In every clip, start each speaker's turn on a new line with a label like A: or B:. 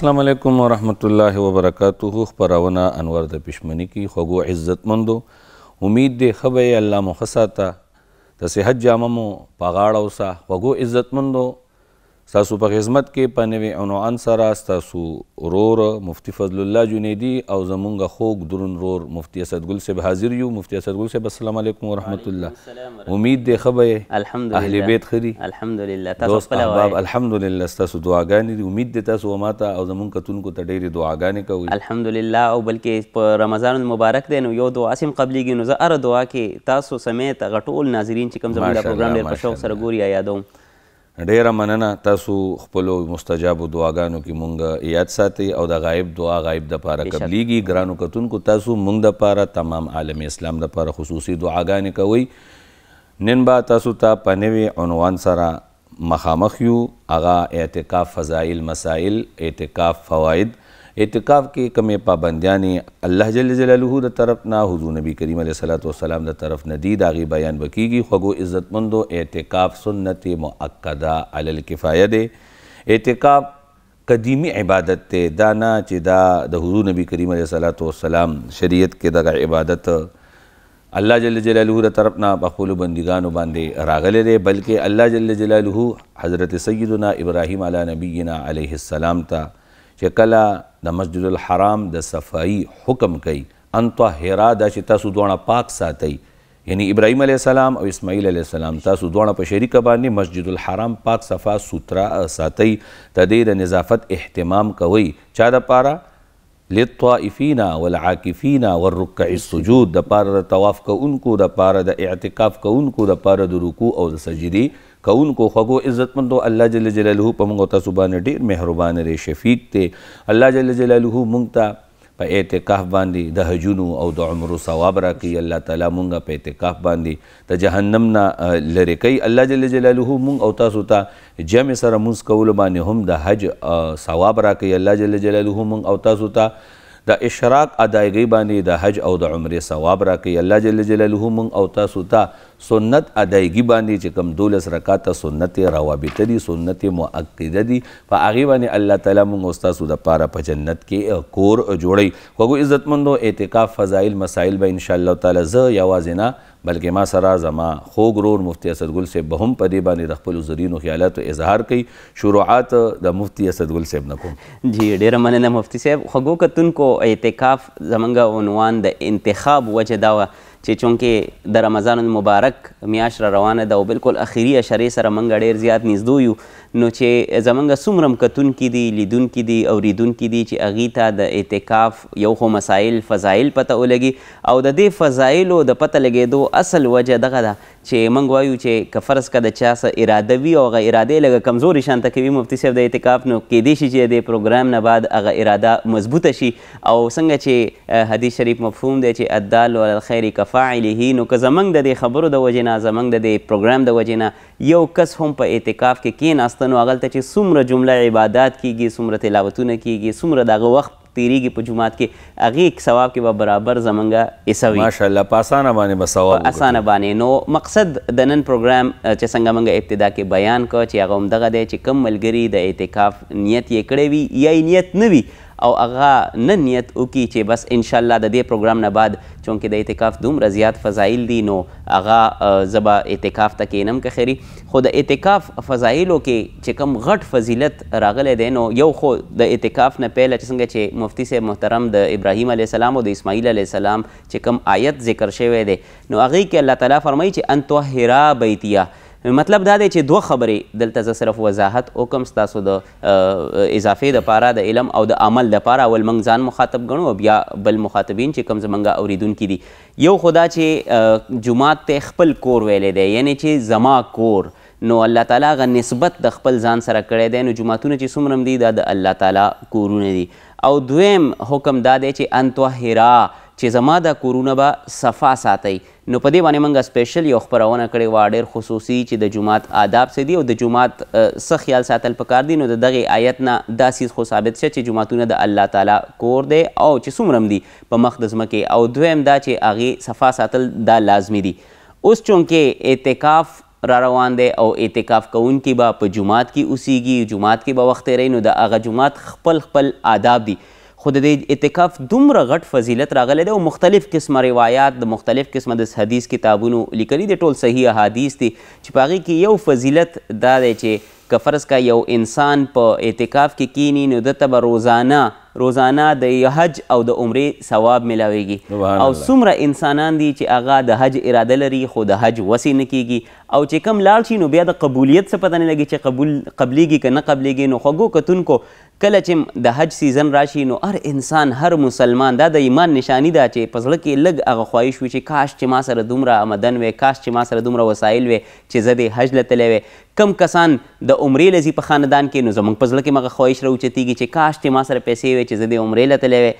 A: السلام علیکم ورحمۃ اللہ وبرکاتہ خبرونه انور د پښمنی کی خوګو عزت مندو امید دې خبر الله مخصاتا د صحت جامه مو پاغاړو سا خوګو عزت مندو ستاسو په خدمت کې په نوې عنوان سره ستاسو ورور مفتی فضل الله جنیدی او زمونږ خوږ درون رور مفتی اسدګل صاحب حاضر یو مفتی اسدګل صاحب السلام علیکم ورحمت الله امید دی خبرې الحمدلله اهل بیت خري الحمدلله تاسو خپل احباب الحمدلله ستاسو دعاګانې دي امید دی تاسو وماته او زمونږ کتونکو ته ډېرې دعاګانې کوي الحمدلله او بلکې په رمضان المبارک دی نو یو
B: دعا سیم قبلېږي نو زه ار دعا کې تاسو سمیت غټول ناظرین چې کوم زمونږ پروګرام ډېر په شوق سره
A: ګوري یادوم ډیره مننه تاسو خپل مستجاب دعاګانو کې مونږ یاد ساتي او د غایب دعا غایب د پاره قبليږي ګرانو کتونکو تاسو مونږ د پاره تمام عالم اسلام د پاره خصوصي دعاګانې کوي نن با تاسو ته په نوي عنوان سره مخامخ یو هغه اعتکاف فضائل مسائل اعتکاف فواید اعتکاف کې کمې پابندیانې الله جل جلاله د طرف نه حضور نبی کریم علیه صلوات والسلام د طرف نه دی د هغې بیان به کیږي خوږو عزتمندو اعتکاف سنت مؤکده علی الکفایه دی اعتکاف قدیمی عبادت ته دا نه چې دا د حضور نبی کریم علیه صلوات والسلام شریعت کې دغه عبادت الله جل جلاله تر طرف نه بخول بندگانو باندې راغله ده بلکې الله جل جلاله حضرت سیدنا ابراهیم علی نبینا علیه السلام ته چې کله د مسجد الحرام د صفائی حکم کوي ان طاهرا دا چې تاسو دوه پاک ساتي یعنی ابراهیم علیه السلام او اسماعیل علیه السلام تاسو دوه په شریک باندې مسجد الحرام پاک صفا سوترا ساتي تدیر نظافت اهتمام کوي چا د پاره للطائفین والعاکفین والرکع السجود د پاره د طواف کوونکو د پاره د اعتکاف کوونکو د پاره د رکوع او د سجدي کوونکو خوږو عزتمندو الله جل جلاله په موږ تاسو باندې ډیر مهربان دی شفیق دی الله جل جلاله موږ ته په اعتکاف باندې د حجونو او د عمرو ثواب راکړي الله تعالی موږ په اعتکاف باندې د جهنم نه لری کوي الله جل جلاله موږ او تاسو ته جمع سره موږ کول باندې هم د حج ثواب راکړي الله جل جلاله موږ او تاسو ته د اشراق ادایګي باندې د حج او د عمره ثواب راکړي الله جل جلاله موږ او تاسو ته سنت ادایګي باندې چې کم دولس رکعاته سنت روابط دي سنت مؤکده دي په هغه باندې الله تعالی موږ او تاسو د پاره په جنت کې کور جوړي خو عزتمندو اعتکاف فضایل مسائل به ان شاء الله تعالی ز یوازې نه بلکې ما سره زما خوږ رور مفتی اسدګل صاحب به هم په دې باندې د خپلو زرینو خیالاتو اظهار کوي شروعات د مفتی اسدګل صاحب نه کوم جی
B: ډیره مننه مفتی صاحب خوږو کتونکو اعتکاف زمونږ عنوان د انتخاب وجه دا وه چې چونکې د رمضان مبارک میاش را روانه ده او بالکل اخیری اشرې سره موږ ډیر زیات نږدې یو نو چې زمونږ څومره مکتونکي دي لیدونکي دي اوریدونکي دي چې هغې ته د اعتکاف یو خو مسایل فضایل پته ولګي او د دې فضایلو د پته لګېدو اصل وجه دغه ده چې موږ وایو چې که فرض که د چا څه اراده وي او هغه اراده یې لږه کمزورې شانته کوي مفتي صاحب د اعتکاف نو کیدای شي چې د پروګرام نه بعد هغه اراده مضبوطه شي او څنګه چې حدیث شریف مفهوم دی چې الدال علی الخیر کفاعله نو که زموږ د دې خبرو د وجې نه زموږ د دې پروګرام د وجې نه یو کس هم په اعتکاف کې کیناسته نو هغلته چې څومره جمله عبادات کیږي څومره تلاوتونه کیږي څومره دغه وخت وخت تیریږي په جمعات کې هغې ثواب کې به برابر زمونږ ایسوي ماشاءالله په اسانه باندې به ثواب اسانه باندې نو مقصد د نن پروګرام چې څنګه موږ ابتدا کې بیان کو چې هغه همدغه دی چې کم ملګري د اعتکاف نیت یې کړی وي یا یې نیت نه وي او هغه نه نیت وکړي چې بس انشاءالله د دې پروګرام نه بعد چونکې د اعتکاف دومره زیات فضایل دي نو هغه زه به اعتکاف ته کینم که خیري خو د اعتکاف فضایلو کې چې کوم غټ فضیلت راغلی دی نو یو خو د اعتکاف نه پیله چې څنګه چې مفتي صاحب محترم د ابراهیم علیه السلام او د اسماعیل علیه السلام چې کوم آیت ذکر شوی دی نو هغې کې الله تعالی فرمایي چې ان طهرا بیتیه مطلب دا دی چې دوه خبرې دلته زه صرف وضاحت وکم ستاسو د اضافې دپاره د علم او د عمل دپاره اول موږ ځان مخاطب ګڼو او بیا بل مخاطبین چې کوم زمونږ اوریدونکي دي یو خدا چې جماعت ته خپل کور ویلی دی یعنی چې زما کور نو الله تعالی غ نسبت د خپل ځان سره کړی دی نو جماعتونه چې څومره دي دا د الله تعالی کورونه دي او دویم حکم دا دی چې انتوهرا چې زما دا کورونه به صفا ساتئ نو په دې باندې موږ سپیشل یو خپرونه کړې وه ډېر خصوصي چې د جومات آداب څه دي او د جومات څه خیال ساتل پکار دي نو د دغې آیت نه دا څیز خو ثابت شه چې جوماتونه د الله تعالی کور دی او چې څومره دي په مخ د ځمکې او دویم دا چې هغې صفا ساتل دا لازمي دي اوس چونکې اعتکاف را روان دی او اعتکاف کوونکي به په جومات کې اوسیږي جومات کې به وخت رہی نو د هغه جومات خپل خپل آداب دي خو د دې اعتکاف دومره غټ فضیلت راغلی دی او مختلف قسمه روایات د مختلف قسمه د حدیث کتابونو لیکلي دي ټول صحیح احادیث دي چې په هغې کې یو فضیلت دا دی چې که فرض کا یو انسان په اعتکاف کې کی کینی نو دته به روزانه روزانه د حج او د عمرې ثواب ملاویږي او څومره انسانان دي چې هغه د حج اراده لري خو د حج وسی نه کیږي او چې کم لاړ شي نو بیا د قبولیت څه پته نه لګي چې قبول قبلیږي که نه قبلیږي نو خوږو کتونکو کله چې د حج سیزن راشي نو هر انسان هر مسلمان دا د ایمان نشانی ده چې په زړه کې لږ هغه خواهش وي چې کاش چې ما سره دومره آمدن وي کاش چې ما سره دومره وسایل وي چې زه د حج لتلی وی کم کسان د عمرې لځي په خاندان کې نو زموږ په زړه کې مغه خواهش راوچتېږي چې کاش چې ما سره پیسې وي چې زه د عمرې لتلی وی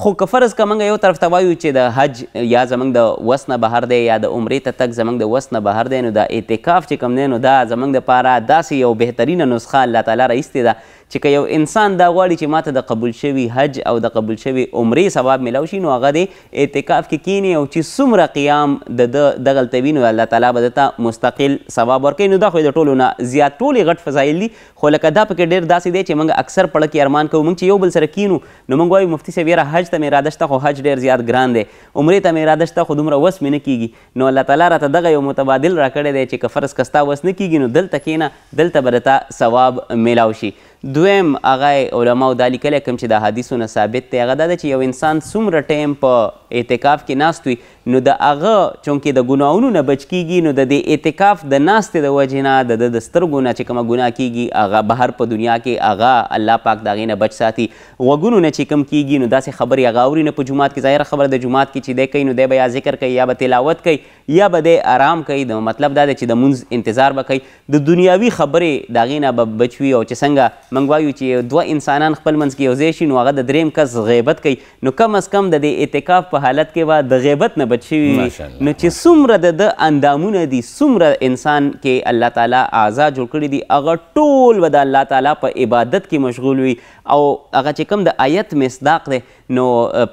B: خو که فرض که موږ یو طرف ته وایو چې د حج یا زموږ د وس نه بهر دی یا د عمرې ته تګ زموږ د وس نه بهر دی نو د اعتکاف چې کوم دی نو دا زموږ دپاره داسې یو بهترینه نسخه الله تعالی رایستې ده چې که یو انسان دا غواړي چې ماته د قبول شوي حج او د قبول شوي عمرې ثواب میلاو شي نو هغه دی اعتکاف کې کینی او چې څومره قیام د ده دغلته وي نو الله تعالی به درته مستقل ثواب ورکوي نو دا خو د ټولو نه زیات ټولې غټ فضایل دي خو لکه دا پکې ډېر داسې دی چې موږ اکثر پړه کې ارمان کوو موږ چې یو بل سره کینو نو موږ وایو مفتي صاحب یاره حج ته مې اراده شته خو حج ډېر زیات ګران دی عمرې ته مې اراده شته خو دومره وس مې نه کیږي نو الله تعالی راته دغه یو متبادل راکړی دی چې که فرض کستا وس نه کیږي نو دلته کینه دلته به درته ثواب میلاو شي دویم هغه علماو دا لیکلی کوم چې د حدیثو نه ثابت دی هغه دا ده چې یو انسان څومره ټایم په اعتکاف کې ناست وي نو د هغه چونکې د ګناهونو نه بچ کیږي نو د دې اعتکاف د ناستې د وجې نه د ده د سترګو نه چې کومه ګناه کیږي هغه بهر په دنیا کې هغه الله پاک د هغې نه بچ ساتي غوږونو نه چې کم کیږي نو داسې خبرې هغه اوري نه په جومات کې ظاهره خبره د جومات کې چې دی کوي نو دی به یا ذکر کوي یا به تلاوت کوي یا به دی آرام کوي د مطلب دا دی چې د منځ انتظار به کوي د دنیاوي خبرې د هغې نه به بچ وي او چې څنګه موږ وایو چې دوه انسانان خپل منځ کې یو ځای شي نو هغه د دریم کس غیبت کوي نو کم از کم د دې اعتکاف په حالت کې به د غیبت نه بچ شوي نو چې څومره د ده اندامونه دي څومره انسان کې الله تعالی اعضا جوړ کړي دي هغه ټول به د الله تعالی په عبادت کې مشغول وي او هغه چې کوم د آیت مصداق دی نو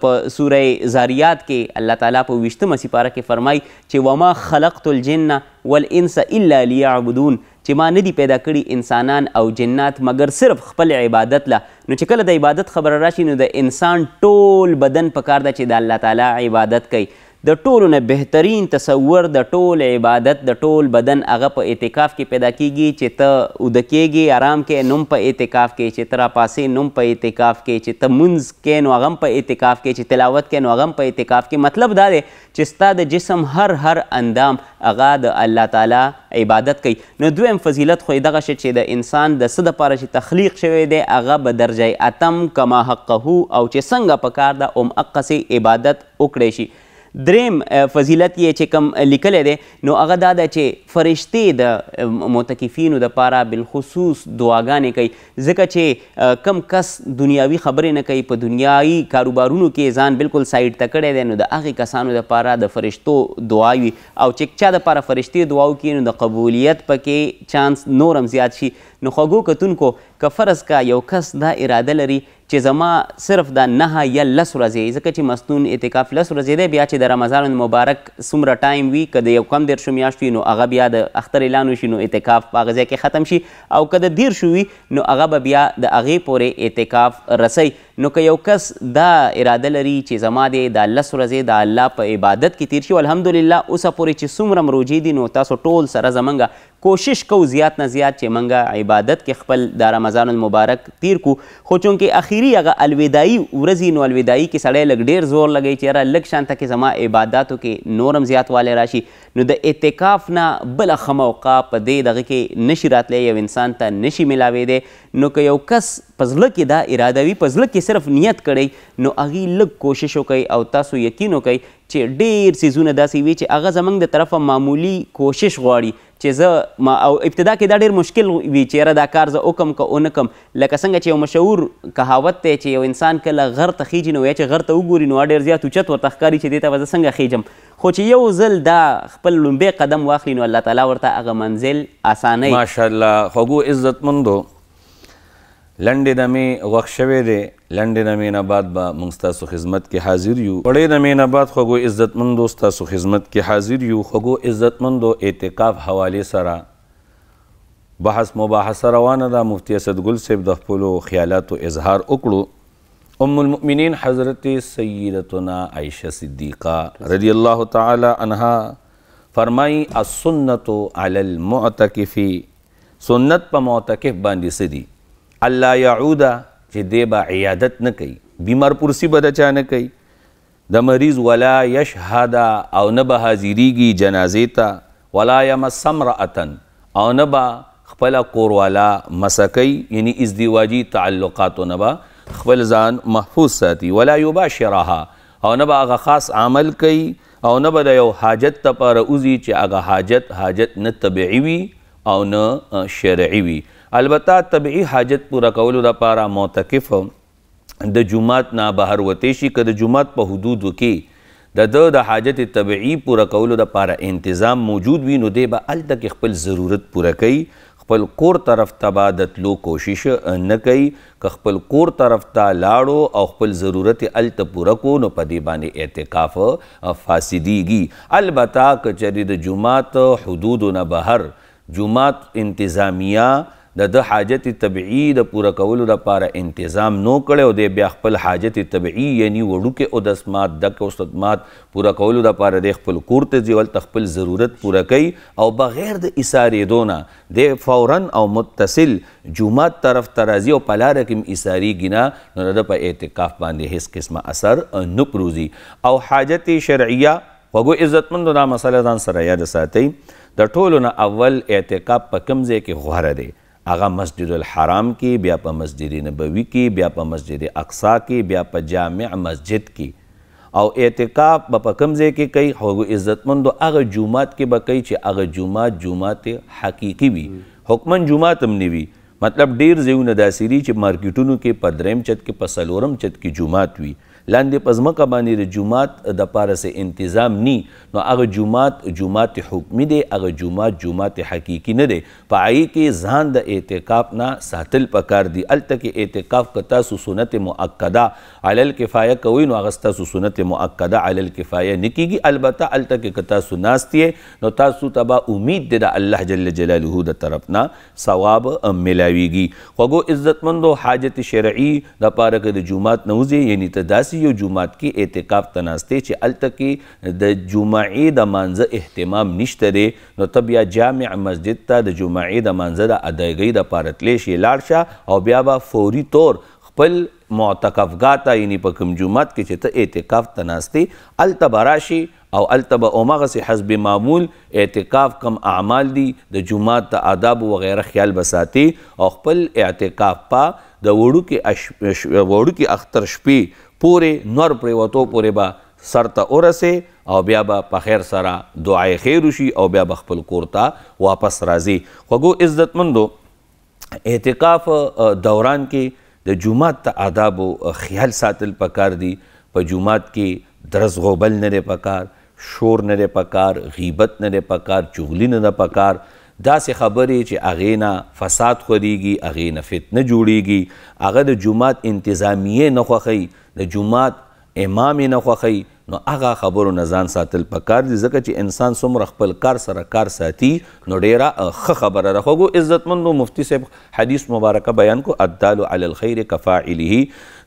B: په سوره زاریات کې الله تعالی په ویشتمه سپاره کې فرمای چې وما خلقت الجن والانس الا ليعبدون چې ما ندي پیدا کړي انسانان او جنات مګر صرف خپل عبادت له نو چې کله د عبادت خبره راشي نو د انسان ټول بدن په کار ده چې د الله تعالی عبادت کوي د ټولو نه بهترین تصور د ټول عبادت د ټول بدن هغه په اعتکاف کې کی پیدا کیږي چې ته اوده کیږي آرام کې نوم په اعتکاف کې چې ته راپاسې نوم په اعتکاف کې چې ته منځ کې نو هغه په اعتکاف کې چې تلاوت کې نو هغه په اعتکاف کې مطلب دا دی چې ستا د جسم هر هر اندام هغه د الله تعالی عبادت کوي نو دویم فضیلت خو دغه شی چې د انسان د څه دپاره چې تخلیق شوی دی هغه به درجه اتم کما حقه او چې څنګه پکار ده ام اقسې عبادت وکړی شي دریم فضیلت یې چې کم لیکلی دی نو هغه دا ده چې فرشتې د متکفینو دپاره بالخصوص دعاګانې کوي ځکه چې کم کس دنیاوي خبرې نه کوي په دنیایي کاروبارونو کې ځان بالکل سایډ ته کړی دی نو د هغې کسانو دپاره د فرشتو دعا وي او چې چا دپاره فرشتې دعا وکړي نو د قبولیت پکې چانس نور هم زیات شي نو خوږو کتونکو که فرض کا یو کس دا اراده لري چې زما صرف دا نه یا لس ورځې ځکه چې مستون اعتکاف لس ورځې دی بیا چې د رمضان مبارک څومره ټایم وي که د یو کم دیرشو میاشت وي نو هغه بیا د اختر اعلان وشي نو اعتکاف په هغه ځای کې ختم شي او که د دیرشو وي نو هغه به بیا د هغې پورې اعتکاف رسی نو که یو کس دا اراده لري چې زما دی دا لس ورځې د الله په عبادت کې تیر شي الحمدلله اوسه پورې چې څومره مروجې دي نو تاسو ټول سره زمونږ کوشش کو زیات نه زیات چې منګه عبادت کې خپل د رمضان المبارک تیر کو خو چونکې اخیری هغه الوداعي ورځي نو الوداعي کې سړی لږ ډیر زور لګی چې یاره لږ شانته کې زما عباداتو کې نورم زیات والی راشي نو د اعتکاف نه بله ښه موقع په دې دغه کې نشي راتلی یو انسان ته نشي میلاویدی نو که یو کس په زړه کې دا اراده وي په زړه کې صرف نیت کړئ نو هغې لږ کوشش وکئ او تاسو یقین وکئ چې ډیر سیزونه داسې وي چې هغه زمونږ د طرفه معمولی کوشش غواړي چې زه ما او ابتدا کې دا ډیر مشکل وي چې یاره دا کار زه وکم که ونه کم لکه څنګه چې یو مشهور کهاوت دی چې یو انسان کله غر ته خیجي نو یا چې غر ته وګوري نو ډیر زیات اوچت ورته ښکاري چې دې ته به زه څنګه خیجم خو چې یو ځل دا خپل لومبی قدم واخلي نو الله تعالی ورته هغه منزل اسانوي
A: ماشاءالله خوږو عزتمندو لنډې دمې غوښ شوی دی لنډې دمې نه بعد به موږ ستاسو خدمت کې حاضر یو وړې دمې نه بعد خوږو عزتمندو ستاسو خدمت کې حاضر یو خوږو عزتمندو اعتکاف حوالې سره بحث مباحثه روانه ده مفتی اسدګل صاحب د خپلو خیالاتو اظهار وکړو ام المؤمنین حضرت سیدتنا عائشه صدیقه رضی الله تعالی عنها فرمایي السنه علی المعتکف سنت په معتکف باندې سدي الله يعودا چې دی به عیادت نه کوي بیمار پرسی به د چا نه کوي د مریض ولا یشهد او نه به حاضریږي جنازې ته ولا یمس امرأة او نه به خپل کوروالا مسکی یعنی ازدواجی تعلقات نه به خپل ځان محفوظ ساتي ولا یباشرها او نه به هغه خاص عمل کوي او نه به د یو حاجت ته پر اوزي چې هغه حاجت حاجت نه طبيعي وي او نه شرعي وي البته طبعی حاجت پورا کولو لپاره معتکف د جمعات نه بهر وتی شي که د جمعات په حدودو کې د د د حاجت طبعی پورا کولو لپاره انتظام موجود وي نو دی به هلته کې خپل ضرورت پوره کوي خپل کور طرف ته به د تلو کوشش نه کوي که خپل کور طرف ته لاړو او خپل ضرورت هلته پوره کو نو په دې باندې اعتکاف فاسدیږي البته که چېرې د جومات حدودو نه بهر جومات انتظامیه د د حاجت طبيعي د پوره کولو لپاره انتظام نو کړو دی بیا خپل حاجت طبيعي یعنی وړوکه او د سمات د کوستمات پوره کولو لپاره د خپل کور ته ځول خپل ضرورت پوره کوي او بغیر د اسارې دونه د فورا او متصل جمعه طرف ترازی او پلار کم اساری گنا نو د په اعتکاف باندې هیڅ قسمه اثر نه پروزي او حاجت شرعیه وګو عزتمندو دا مسله ځان سره یاد ساتي د ټولو نه اول اعتکاف په کم ځای کې غوره دی هغه مسجد الحرام کې بیا په مسجد نبوي کې بیا په مسجد اقصا کې بیا په جامع مسجد کې او اعتکاف به په کوم ځای کې کوي هغو عزتمندو هغه جومات کې به کوي چې هغه جومات جومات حقیقي وي حکمن جومات هم نه وي مطلب ډیر ځایونه داسې دي چې مارکیټونو کې په دریم چت کې په څلورم چت کې جومات وي لاندې په ځمکه باندې د جومات د پاره څه انتظام نی نو هغه جومات جومات حکمي دی هغه جومات جومات حقیقي نه دی په هغې کې ځان د اعتکاف نه ساتل پکار دي هلته کې اعتکاف که تاسو سنت مؤکده علی الکفایه کوئ نو هغه ستاسو سنت مؤکده علی الکفایه نه کیږي البته هلته کې که تاسو ناست یې نو تاسو ته به امید دی د الله جل جلاله د طرف نه ثواب ملاویږي خوږو عزتمندو حاجت شرعي د پاره کې د جومات نه یعنی ته داسې داسې یو جمعات کې اعتکاف ته ناست چې هلته کې د جمعې د مانځه اهتمام نشته دی نو ته بیا جامع مسجد ته د جمعې د مانځه د ادایګۍ دپاره تلی شې لاړ شه او بیا به فوري طور خپل معتکفګاه ته یعنې په کوم جومات کې چې ته اعتکاف ته ناست یې هلته به راشي او هلته به هماغسې حسب معمول اعتکاف کم اعمال دي د جومات د آداب وغیره خیال به ساتي او خپل اعتکاف په د وړوکې وړوکې اختر شپې پورې نور پریوتو پورې به سر ته ورسې او بیا به په خیر سره دعای خیر وشي او بیا به خپل کور ته واپس راځي خوږو عزتمندو اعتکاف دوران کې د جمعات ته آداب او خیال ساتل پکار دي په جمعات کې درز غوبل نه لري پکار شور نه لري پکار غیبت نه لري پکار چغلی نه پکار داسې خبرې چې هغې نه فساد خورېږي هغې نه فتنه جوړېږي هغه د جومات انتظامیې نه خوښوي د جومات امام نه خوخی نو هغه خبرو نه ځان ساتل پکار دي ځکه چې انسان څومره خپل کار سره کار ساتي نو ډیره ښه خبره ده خو عزتمندو مفتي صاحب حدیث مبارکه بیان کو الدال علی الخیر کفاعله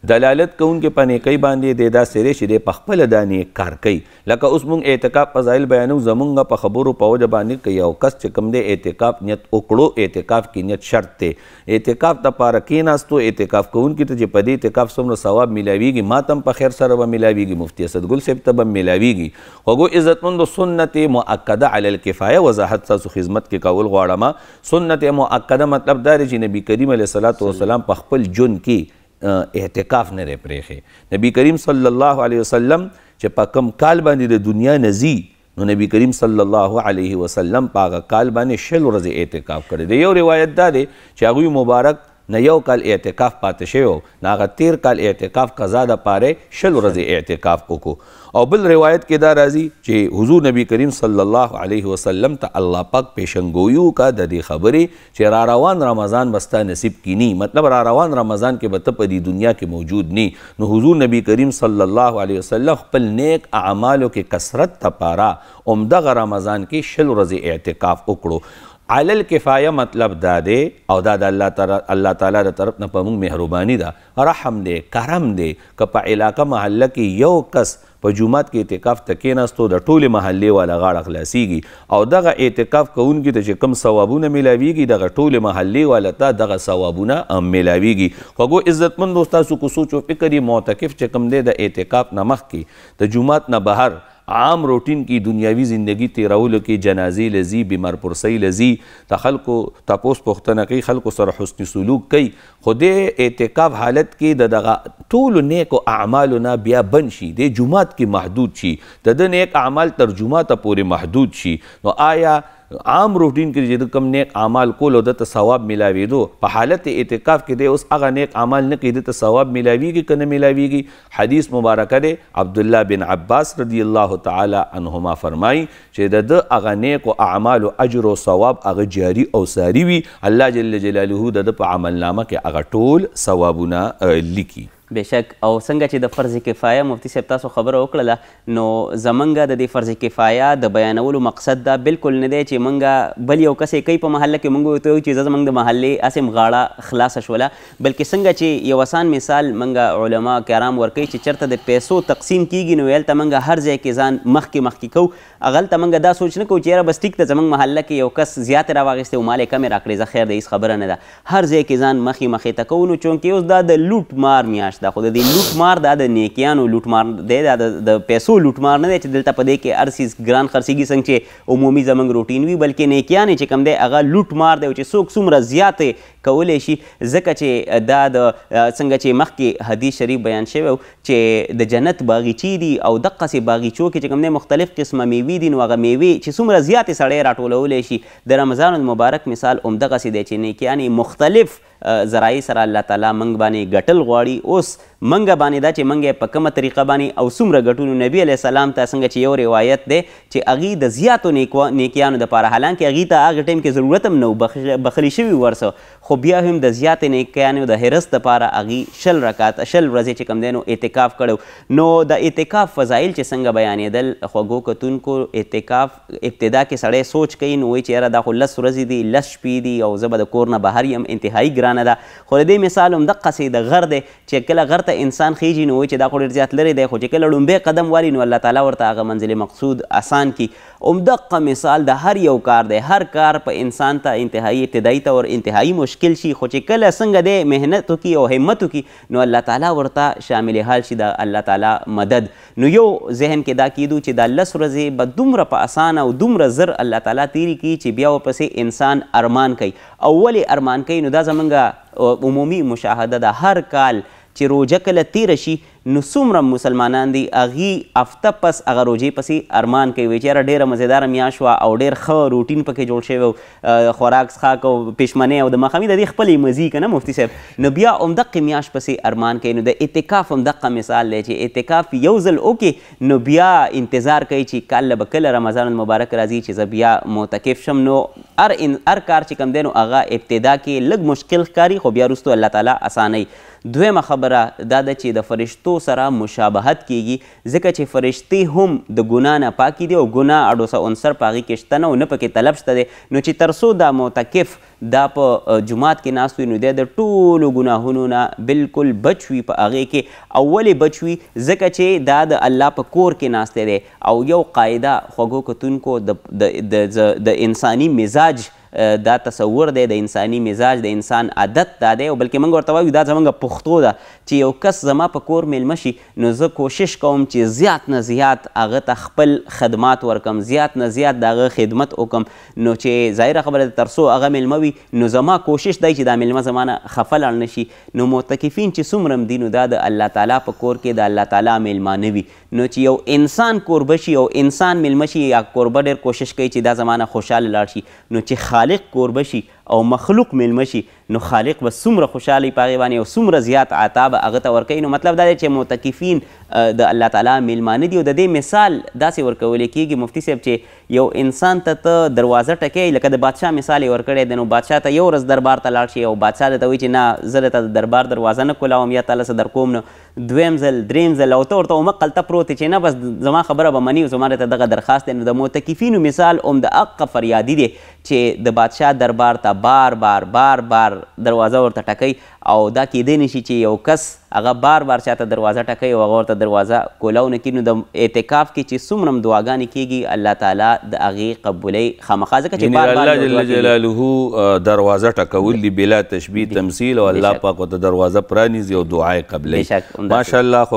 A: دلالت کوونکې په نیکۍ باندې دی دا سری چې دی په خپله دا نیک کار کوي لکه اوس موږ اعتکاف فضایل بیانو زمونږ په خبرو په وجه باندې که یو کس چې کوم دی اعتکاف نیت وکړو اعتکاف کې نیت شرط دی اعتکاف دپاره کېناستو اعتکاف کوونکي ته چې په دې اعتکاف څومره ثواب میلاویږي ما ته هم په خیر سره به میلاویږي مفتي اسدګل صاحب ته به میلاویږي خوګو عزتمندو سنت مؤکده علی الکفایه وضاحت ستاسو خدمت کې کول غواړم سنت مؤکده مطلب دا دی چې نبی کریم علیه الصلاۃ والسلام په خپل جون کې اعتکاف نه لري پرېخي نبی کریم صلی الله علیه وسلم چې په کم کال باندې د دنیا نزی نو نبی کریم صلی الله علیه وسلم په هغه کال باندې شل ورځې اعتکاف کړی دی یو روایت دا دی چې هغوی مبارک نه یو کال اعتکاف پاتې شوی و نه هغه تیر کال اعتکاف قضا د پاره شل ورځې اعتکاف وکړو او بل روایت کې دا راځي چې حضور نبی کریم صلی الله علیه وسلم ته الله پاک پیشنګویو کا د دې خبرې چې را روان رمضان بستا نصیب کینی مطلب را روان رمضان کې به ته په دې دنیا کې موجود نی نو حضور نبی کریم صلی الله علیه وسلم خپل نیک اعمالو کې کثرت ته پاره عمدغه رمضان کې شل ورځې اعتکاف وکړو علل کفایه مطلب دا دی او دا د الله تعالی الله تعالی د طرف نه په موږ مهرباني ده رحم دی کرم دی که په علاقه محله کې یو کس په جمعات کې اعتکاف تکیناستو د ټوله محله والا غاړه خلاصيږي او دغه اعتکاف کوونکی ته چې کم ثوابونه ملاويږي دغه ټوله محله والا ته دغه ثوابونه هم ملاويږي خوګو عزتمن دوستا سو کو سوچ او فکر یې معتکف چې کم دی د اعتکاف نمخ کې د جمعات نه بهر عام روټین کې دنیاوي زندگی تیرولو کې جنازې لذي بیمار پرسۍ لذي د خلکو تاسو پوښتنه کوي خلکو سره حسن سلوک کوي خو د اعتکاف حالت کې د دغه ټول نیکو اعمالو نه بیا بن شي د جمعات کې محدود شي د د نیک اعمال تر جمعات پورې محدود شي نو آیا عام روټین کې چې کوم نیک اعمال کول او د ته ثواب ملاویدو په حالت اعتکاف کې دی اوس هغه نیک اعمال نه کوي د ته ثواب ملاویږي که نه ملاویږي حدیث مبارکه دی عبدالله بن عباس رضی الله تعالی عنهما فرمایي چې د ده هغه نیکو اعمالو اجر او ثواب هغه جاري او ساري وي الله جل جلاله د ده په عملنامه کې هغه ټول ثوابونه لیکي بشک
B: او څنګه چې د فرض کفایه مفتی صاحب تاسو خبره وکړله نو زمونږ د دې فرض کفایه د بیانولو مقصد دا بالکل نه دی چې مونږ بل یو کس کوي په محله کې مونږ ورته وایو چې زمونږ د محلې اسم غاړه خلاصه شوله بلکې څنګه چې یو آسان مثال مونږ علما کرام ورکوي چې چرته د پیسو تقسیم کیږي نو هلته مونږ هر ځای کې ځان مخکې مخکې کوو هغلته مونږ دا سوچ نه کوو چې یاره بس ټیک ده زمونږ محله کې یو کس زیات راواغېستی او مال یې کمې راکړې زه خیر د هېڅ خبره نه ده هر ځای کې ځان مخې مخې ته کوو نو چونکې اوس دا د لوټ مار میاشت نشته خو د دې لوټمار دا د نیکیانو لوټمار دی دا د پیسو لوټمار نه دی چې دلته په دې کې هر څیز ګران خرڅېږي څنګه چې عمومي زموږ روټین وي بلکې نیکیان چې کوم دی هغه لوټمار دی چې څوک څومره زیاتې کولی شي ځکه چې دا د څنګه چې مخکې حدیث شریف بیان شوی چې د جنت باغیچې دي او دقسې باغیچو کې چې کوم دی مختلف قسمه میوې دي نو هغه میوې چې څومره زیاتې سړی راټولولی شي د رمضان المبارک مثال همدغسې دی چې نیکیانې مختلف ذرایع سره الله تعالی موږ باندې ګټل غواړي اوس منګه باندې دا چې منګه په کومه طریقه باندې او څومره ګټونو نبی علیه السلام ته څنګه چې یو روایت دی چې هغې د زیاتو نیکیانو دپاره حالانکه هغې ته هغه ټایم کې ضرورت هم نه و بخلي شوي ورسه خو بیا هم د زیاتې نیکیانو د حرس دپاره هغې شل رکات شل ورځې چې کوم دی نو اعتکاف کړی نو د اعتکاف فضایل چې څنګه بیانېدل خوږو کتونکو اعتکاف ابتدا کې سړی سوچ کوي نو وایي چې یاره دا خو لس ورځې دي لس شپې دي او زه به د کور نه بهر یم انتهایي ګرانه ده خو د دې مثال هم دقسې د غر دی چې کله غر ته انسان خېږي نو وایي چې دا خو ډېر زیات لرې دی خو چې کله لومبی قدم والي نو الله تعالی ورته هغه منزل مقصود آسان کی عمدقه مثال د هر یو کار دی هر کار په انسان ته انتهایی ابتدایي طور انتهایی مشکل شي خو چې کله څنګه دی مهنت وکړي او همت وکړي نو الله تعالی ورته شامل حال شي د الله تعالی مدد نو یو ذهن کې دا کیدو چې د لس ورځې به دومره په اسانه او دومره زر الله تعالی تیری کی چې بیا ورپسې انسان ارمان کوي اول ارمان کوي نو دا زمونږ عمومي مشاهده ده هر کال چې روجه کله تیره شي نو څومره مسلمانان دي هغې هفته پس هغه روجې پسې ارمان کوي چې یاره ډېره مزیداره میاشت وه او ډېر ښه روټین پکې جوړ شوی و خوراک څښاک او پېشمنۍ او د ماښامي د دې خپلې مزې که نه مفتي صاحب نو بیا همدقې میاشت پسې ارمان کوي نو د اعتکاف همدقه مثال دی چې اعتکاف یو ځل وکړي نو بیا انتظار کوي چې کله به کله رمضان المبارک راځي چې زه بیا معتکف شم نو هر هر کار چې کوم دی نو هغه ابتدا کې لږ مشکل ښکاري خو بیا وروستو الله تعالی اسانوي دویمه خبره دا ده چې د فرشتو سره مشابهت کیږي ځکه چې فرشتې هم د ګنا نه پاکې دي او ګنا اډوسه عنصر په هغې کې شته نه او نه پکې طلب شته دی نو چې تر څو دا معتکف دا په جماعت کې ناست وي نو دی د ټولو ګناهونو نه بالکل بچ وي په هغې کې اولې بچ وي ځکه چې دا د الله په کور کې ناستی دی او یو قاعده خوږو کتونکو د انساني مزاج دا تصور دی د انساني مزاج د انسان عادت دا دی او بلکې موږ ورته وایو دا زموږ پښتو ده چې یو کس زما په کور میلمه شي نو زه کوشش کوم چې زیات نه زیات هغه ته خپل خدمات ورکم زیات نه زیات د هغه خدمت وکم نو چې ظاهره خبره ده تر څو هغه میلمه وي نو زما کوشش دی چې دا میلمه زما نه خفه لاړ نه شي نو معتکفین چې څومره دي نو دا د الله تعالی په کور کې د الله تعالی میلمانه وي نو چې یو انسان کوربه شي او انسان میلمه شي یا کوربه ډېر کوشش کوي چې دا زمانه خوشحاله لاړ شي نو چې خالق کور بشي او مخلوق میلمه شي نو خالق به څومره خوشحالی په هغې باندې او څومره زیات عطا به هغه ته ورکوي نو مطلب دا دی چې معتکفین د الله تعالی میلمانه دي او د دې مثال داسې ورکولی کیږي مفتي صاحب چې یو انسان ته ته دروازه ټکی لکه د بادشاه مثال یې ورکړی دی نو بادشاه ته یو ورځ دربار ته لاړ شي او بادشاه درته وایي چې نه زه درته د دربار دروازه نه کولاوم یا تاله څه درکوم نو دویم ځل دریم ځل او ته ورته ومقلته پروت چې نه بس زما خبره به مني او زما درته دغه درخواست دی نو د معتکفینو مثال هم د حقه فریادي دی چې د بادشاه دربار ته بار بار بار بار دروازه ورته ټکوي او دا کیدای نشي چې یو کس هغه بار بار چاته دروازه ټکوي او هغه ورته دروازه کولاو نه کي نو د اعتکاف کې چې څومره هم دعاګانې کیږي الله تعالی د هغې قبولی خامخا ځکه چې بار الله جل
A: جلاله دروازه ټکول دي بلا تشبیه تمثیل او الله پاک ورته دروازه پرانیزي او دعا یې قبلوي ماشاءالله